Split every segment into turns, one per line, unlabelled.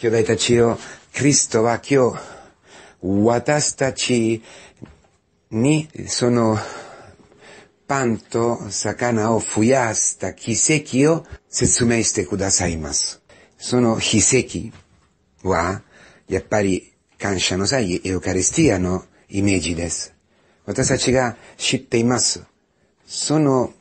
兄弟たちよ、クリストは今日、私たちにそのパンと魚を増やした奇跡を説明してくださいます。その奇跡は、やっぱり感謝の際、エウカリスティアのイメージです。私たちが知っています。その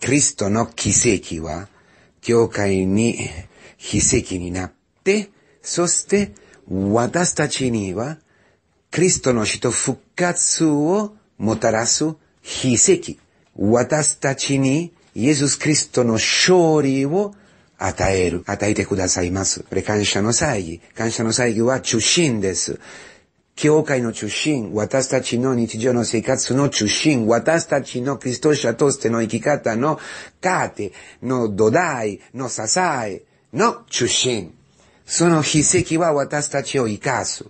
クリストの奇跡は、教会に奇跡になって、そして、私たちには、クリストの死と復活をもたらす秘跡。私たちに、イエス・クリストの勝利を与える、与えてくださいます。これ感謝の祭儀。感謝の祭儀は中心です。教会の中心、私たちの日常の生活の中心、私たちのクリスト者としての生き方の糧の土台の支えの中心。その秘跡は私たちを生かす。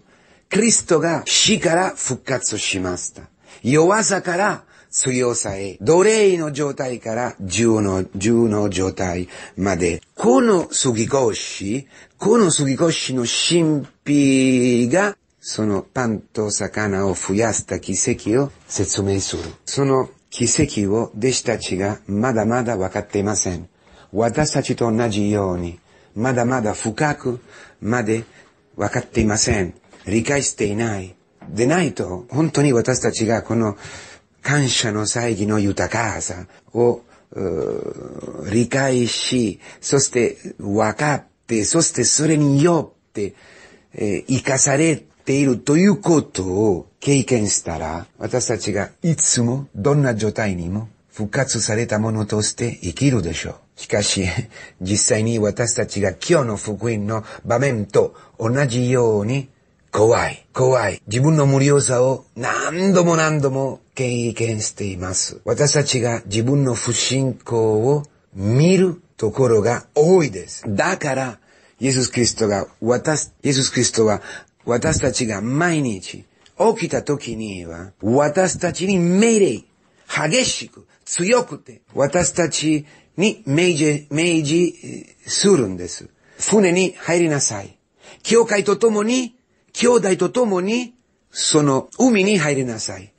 クリストが死から復活しました。弱さから強さへ、奴隷の状態から銃の、銃の状態まで。この杉越、し、この杉越しの神秘が、そのパンと魚を増やした奇跡を説明する。その奇跡を弟子たちがまだまだ分かっていません。私たちと同じように、まだまだ深くまで分かっていません。理解していない。でないと、本当に私たちがこの感謝の祭儀の豊かさを理解し、そして分かって、そしてそれによって、えー、生かされているということを経験したら、私たちがいつもどんな状態にも復活されたものとして生きるでしょう。しかし、実際に私たちが今日の福音の場面と同じように、怖い、怖い。自分の無料さを何度も何度も経験しています。私たちが自分の不信仰を見るところが多いです。だから、イエス・キリストが、私、イエス・キリストは、私たちが毎日、起きた時には、私たちに命令、激しく、強くて、私たちに命じ、命じするんです。船に入りなさい。教会とともに、兄弟とともに、その海に入りなさい。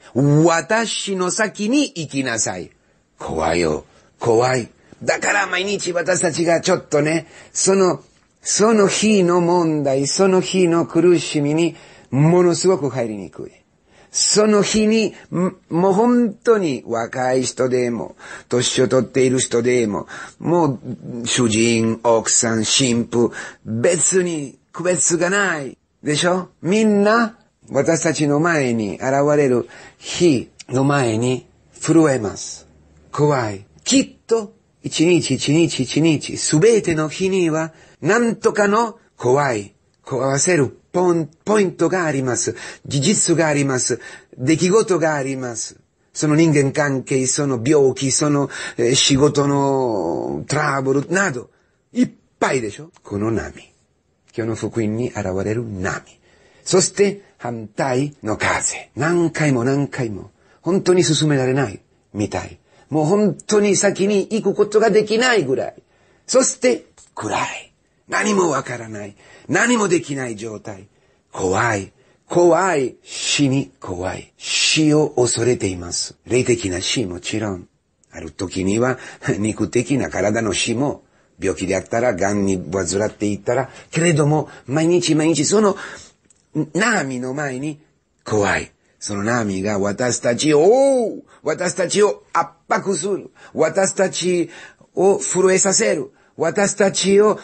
私の先に行きなさい。怖いよ。怖い。だから毎日私たちがちょっとね、その、その日の問題、その日の苦しみに、ものすごく入りにくい。その日に、もう本当に若い人でも、年を取っている人でも、もう主人、奥さん、神父、別に区別がない。でしょみんな、私たちの前に現れる日の前に震えます。怖い。きっと、一日一日一日、すべての日には、何とかの怖い合せるポンポイントがあります。事実があります。出来事があります。その人間関係、その病気、その、え仕事のトラブルなど、いっぱいでしょこの波。今日の福音に現れる波。そして反対の風。何回も何回も。本当に進められない。みたい。もう本当に先に行くことができないぐらい。そして暗い。何もわからない。何もできない状態。怖い。怖い。死に怖い。死を恐れています。霊的な死もちろん。ある時には、肉的な体の死も、病気であったら、癌に患っていったら、けれども、毎日毎日その、波の前に、怖い。その波が私たちを、私たちを圧迫する。私たちを震えさせる。私たちを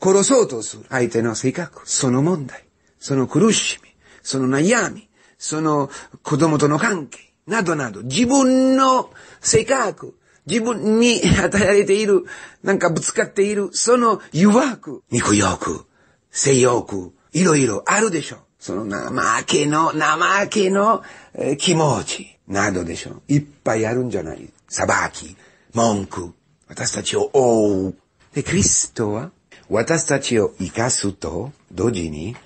殺そうとする相手の性格、その問題、その苦しみ、その悩み、その子供との関係、などなど、自分の性格、自分に与えられている、なんかぶつかっている、その弱く、肉欲、性欲、いろいろあるでしょう。その生けの、生けの、えー、気持ち、などでしょう。いっぱいあるんじゃない。裁き、文句、私たちを追う。で、キリストは、私たちを生かすと同時に、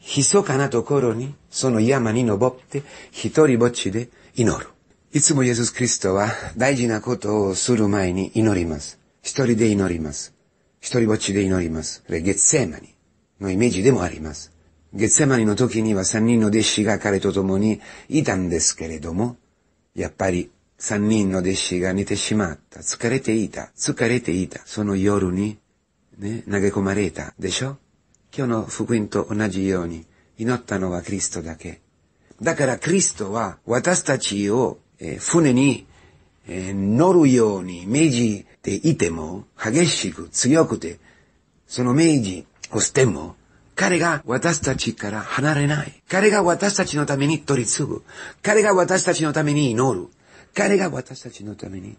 密かなところに、その山に登って、一人ぼっちで祈る。いつもイエス・クリストは大事なことをする前に祈ります。一人で祈ります。一人ぼっちで祈ります。これ、ゲッセマニのイメージでもあります。ゲッセマニの時には三人の弟子が彼と共にいたんですけれども、やっぱり三人の弟子が寝てしまった。疲れていた。疲れていた。その夜にね、投げ込まれたでしょ今日の福音と同じように、祈ったのはキリストだけ。だからクリストは私たちを、えー、船に、えー、乗るように命じていても、激しく強くて、その命じをしても、彼が私たちから離れない。彼が私たちのために取り継ぐ。彼が私たちのために祈る。彼が私たちのために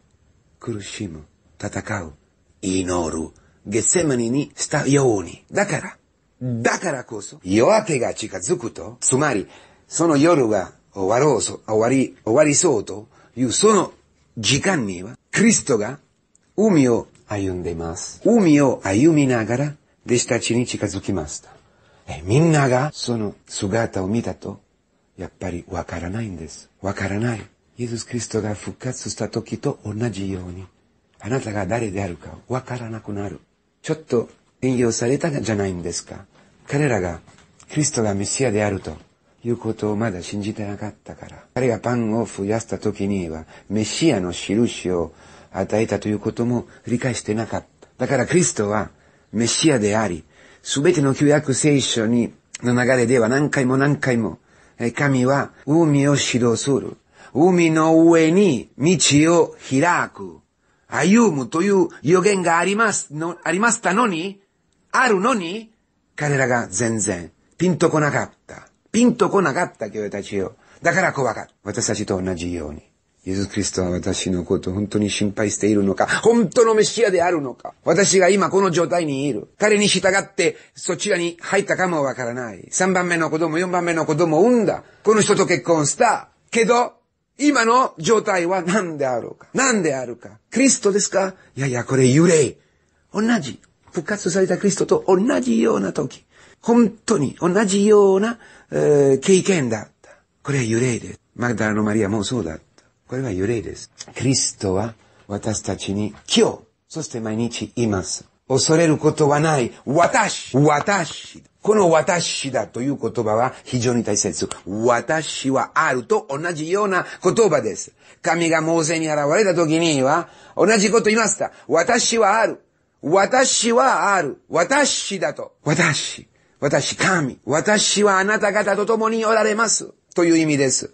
苦しむ、戦う、祈る。ゲセマニにしたように。だから、だからこそ、夜明けが近づくと、つまり、その夜が終わろうそ、終わり、終わりそうというその時間には、クリストが海を歩んでいます。海を歩みながら、弟子たちに近づきました。えみんながその姿を見たと、やっぱりわからないんです。わからない。イエス・クリストが復活した時と同じように、あなたが誰であるかわからなくなる。ちょっと引用されたじゃないんですか。彼らが、クリストがメシアであるということをまだ信じてなかったから。彼がパンを増やした時には、メシアの印を与えたということも理解してなかった。だからクリストはメシアであり、すべての旧約聖書に、の流れでは何回も何回も、神は海を指導する。海の上に道を開く。歩むという予言があります、の、ありましたのに、あるのに、彼らが全然ピンとこなかった。ピンとこなかった、教たちよ。だから怖かった。私たちと同じように。イエス・キリストは私のことを本当に心配しているのか、本当のメシアであるのか、私が今この状態にいる。彼に従ってそちらに入ったかもわからない。3番目の子供、4番目の子供を産んだ。この人と結婚した。けど、今の状態は何であろうか何であるかクリストですかいやいや、これ幽霊。同じ。復活されたクリストと同じような時。本当に同じような、えー、経験だった。これは幽霊です。マグダラのマリアもそうだった。これは幽霊です。クリストは私たちに今日、そして毎日います。恐れることはない。私、私。この私だという言葉は非常に大切。私はあると同じような言葉です。神が猛然に現れた時には同じこと言いました。私はある。私はある。私だと。私。私、神。私はあなた方と共におられます。という意味です。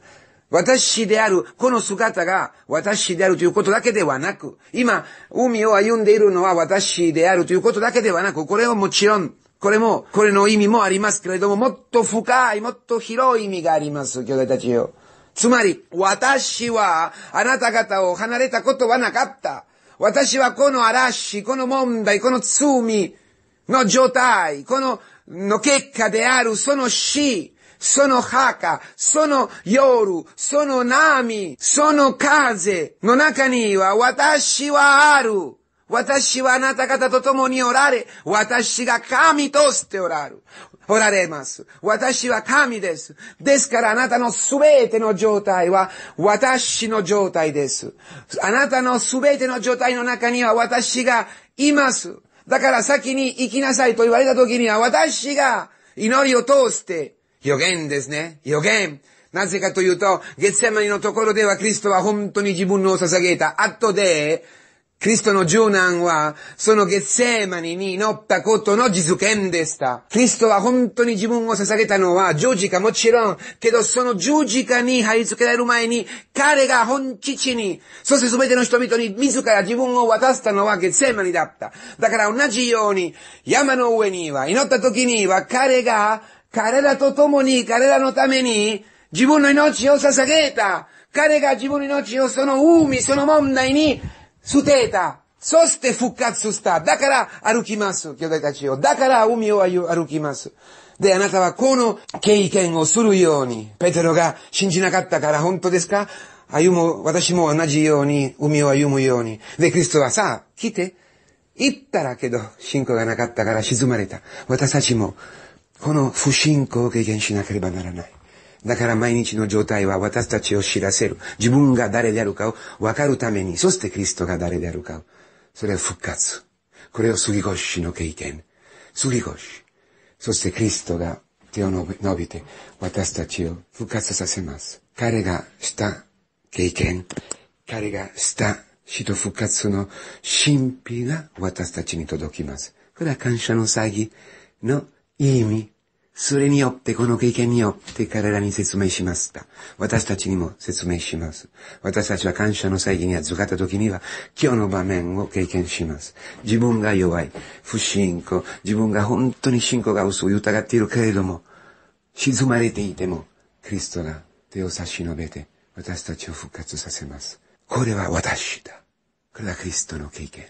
私である、この姿が私であるということだけではなく、今、海を歩んでいるのは私であるということだけではなく、これはもちろん、これも、これの意味もありますけれども、もっと深い、もっと広い意味があります、兄弟たちよ。つまり、私はあなた方を離れたことはなかった。私はこの嵐、この問題、この罪の状態、この、の結果であるその死、その墓、その夜、その波、その風の中には私はある。私はあなた方と共におられ、私が神としておらる。おられます。私は神です。ですからあなたのすべての状態は私の状態です。あなたのすべての状態の中には私がいます。だから先に行きなさいと言われた時には私が祈りを通して予言ですね。予言。なぜかというと、月山のところでは、クリストは本当に自分のを捧げた後で、キリストの柔軟は、その月生マニに祈ったことの実現でした。キリストは本当に自分を捧げたのは十字か？もちろん、けどその十字架に貼り付けられる前に、彼が本父に、そして全ての人々に自ら自分を渡したのは月生マニだった。だから同じように、山の上には、祈った時には彼が、彼らと共に、彼らのために、自分の命を捧げた。彼が自分の命をその海、その問題に、すてた。そして復活した。だから歩きます。兄弟たちを。だから海を歩きます。で、あなたはこの経験をするように、ペテロが信じなかったから本当ですか歩む、私も同じように、海を歩むように。で、クリストはさ、あ、来て、行ったらけど、信仰がなかったから沈まれた。私たちも、この不信仰を経験しなければならない。だから毎日の状態は私たちを知らせる。自分が誰であるかを分かるために、そしてキリストが誰であるかを。それは復活。これを杉越しの経験。杉越。そしてキリストが手を伸びて、私たちを復活させます。彼がした経験、彼がした死と復活の神秘が私たちに届きます。これは感謝の詐欺の意味それによって、この経験によって彼らに説明しました。私たちにも説明します。私たちは感謝の際に預かった時には、今日の場面を経験します。自分が弱い、不信仰、自分が本当に信仰が嘘を疑っているけれども、沈まれていても、クリストが手を差し伸べて、私たちを復活させます。これは私だ。これはクリストの経験。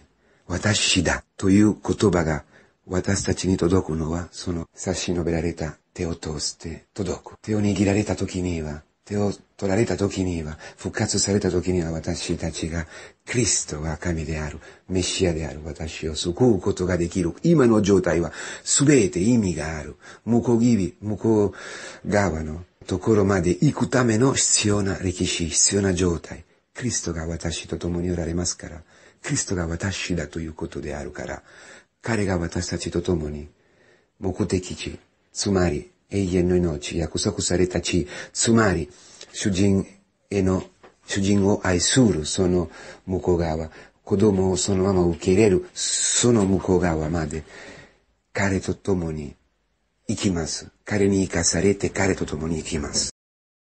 私だという言葉が私たちに届くのは、その差し伸べられた手を通して届く。手を握られた時には、手を取られた時には、復活された時には私たちが、クリストが神である、メシアである、私を救うことができる。今の状態は全て意味がある。向こうぎ向こう側のところまで行くための必要な歴史、必要な状態。クリストが私と共におられますから、クリストが私だということであるから、彼が私たちと共に、目的地、つまり永遠の命、約束された地、つまり主人への、主人を愛するその向こう側、子供をそのまま受け入れるその向こう側まで、彼と共に行きます。彼に生かされて彼と共に行きます。